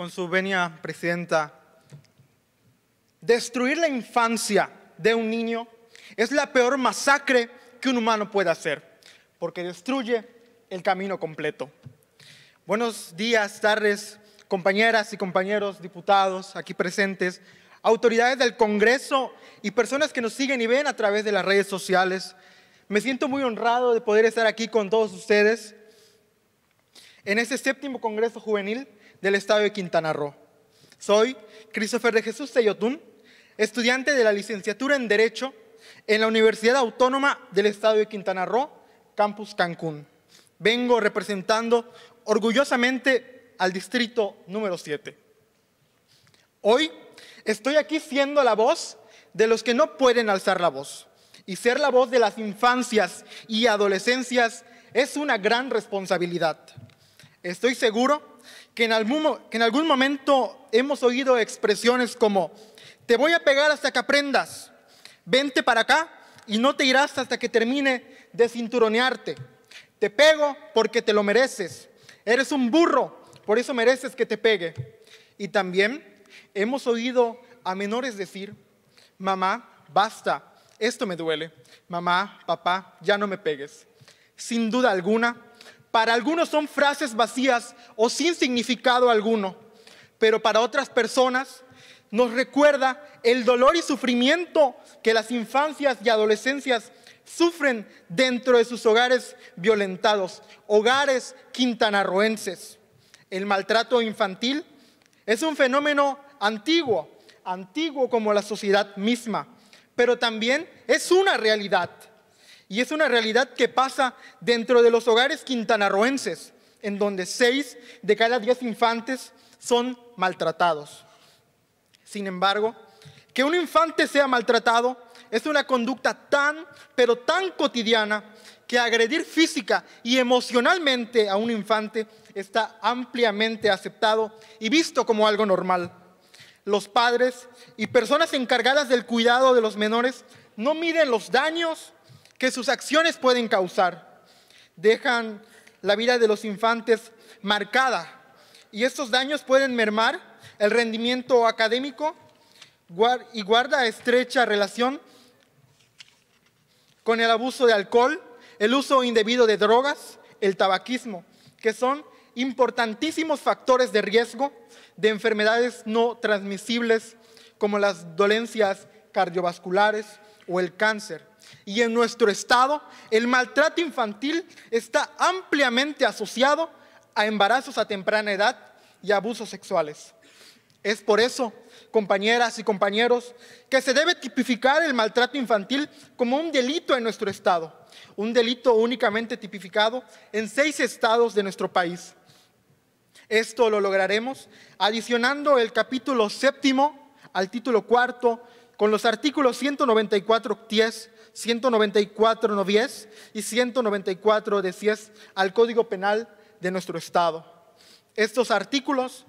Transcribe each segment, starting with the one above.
con su venia presidenta. Destruir la infancia de un niño es la peor masacre que un humano puede hacer, porque destruye el camino completo. Buenos días, tardes, compañeras y compañeros, diputados aquí presentes, autoridades del Congreso y personas que nos siguen y ven a través de las redes sociales. Me siento muy honrado de poder estar aquí con todos ustedes en este séptimo Congreso Juvenil del Estado de Quintana Roo. Soy Christopher de Jesús Ceyotún, estudiante de la licenciatura en Derecho en la Universidad Autónoma del Estado de Quintana Roo, Campus Cancún. Vengo representando orgullosamente al distrito número 7. Hoy estoy aquí siendo la voz de los que no pueden alzar la voz. Y ser la voz de las infancias y adolescencias es una gran responsabilidad. Estoy seguro que en, algún, momento hemos oído expresiones como, te voy a pegar hasta que aprendas, vente para acá y no te irás hasta que termine de cinturonearte. Te pego porque te lo mereces. Eres un burro, por eso mereces que te pegue. Y también hemos oído a menores decir, mamá, basta, esto me duele. Mamá, papá, ya no me pegues. Sin duda alguna, para algunos son frases vacías o sin significado alguno, pero para otras personas nos recuerda el dolor y sufrimiento que las infancias y adolescencias sufren dentro de sus hogares violentados, hogares quintanarroenses. El maltrato infantil es un fenómeno antiguo, antiguo como la sociedad misma, pero también es una realidad y es una realidad que pasa dentro de los hogares quintanarroenses, en donde seis de cada diez infantes son maltratados. Sin embargo, que un infante sea maltratado es una conducta tan, pero tan cotidiana que agredir física y emocionalmente a un infante está ampliamente aceptado y visto como algo normal. Los padres y personas encargadas del cuidado de los menores no miden los daños que sus acciones pueden causar. Dejan la vida de los infantes marcada y estos daños pueden mermar el rendimiento académico y guarda estrecha relación con el abuso de alcohol, el uso indebido de drogas, el tabaquismo, que son importantísimos factores de riesgo de enfermedades no transmisibles como las dolencias cardiovasculares o el cáncer. Y en nuestro estado, el maltrato infantil está ampliamente asociado a embarazos a temprana edad y abusos sexuales. Es por eso, compañeras y compañeros, que se debe tipificar el maltrato infantil como un delito en nuestro estado, un delito únicamente tipificado en seis estados de nuestro país. Esto lo lograremos adicionando el capítulo séptimo al título cuarto con los artículos 194 10, 194 10 y 194 de 10 al Código Penal de nuestro Estado. Estos artículos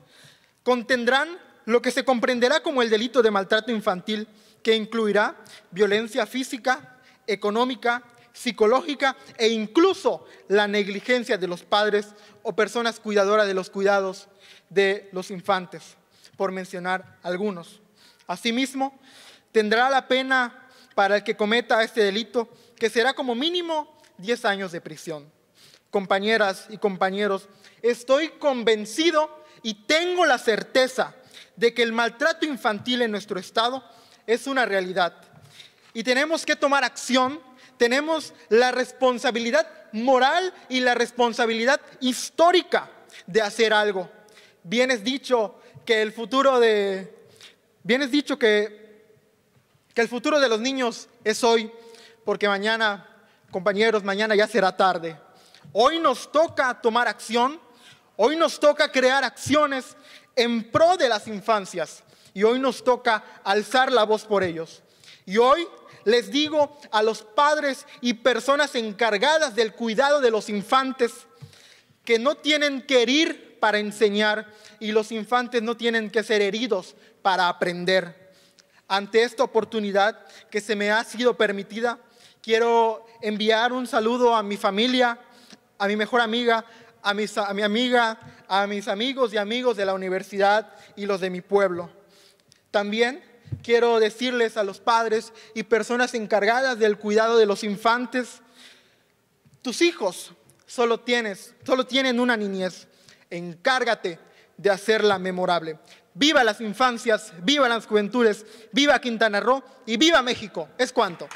contendrán lo que se comprenderá como el delito de maltrato infantil, que incluirá violencia física, económica, psicológica e incluso la negligencia de los padres o personas cuidadoras de los cuidados de los infantes, por mencionar algunos. Asimismo, tendrá la pena para el que cometa este delito, que será como mínimo 10 años de prisión. Compañeras y compañeros, estoy convencido y tengo la certeza de que el maltrato infantil en nuestro estado es una realidad. Y tenemos que tomar acción, tenemos la responsabilidad moral y la responsabilidad histórica de hacer algo. Bien es dicho que el futuro de bien es dicho que que el futuro de los niños es hoy, porque mañana, compañeros, mañana ya será tarde. Hoy nos toca tomar acción, hoy nos toca crear acciones en pro de las infancias y hoy nos toca alzar la voz por ellos. Y hoy les digo a los padres y personas encargadas del cuidado de los infantes que no tienen que herir para enseñar y los infantes no tienen que ser heridos para aprender. Ante esta oportunidad que se me ha sido permitida, quiero enviar un saludo a mi familia, a mi mejor amiga, a, mis, mi amiga, a mis amigos y amigos de la universidad y los de mi pueblo. También quiero decirles a los padres y personas encargadas del cuidado de los infantes, tus hijos solo tienes, solo tienen una niñez. Encárgate de hacerla memorable. Viva las infancias, viva las juventudes, viva Quintana Roo y viva México. Es cuanto.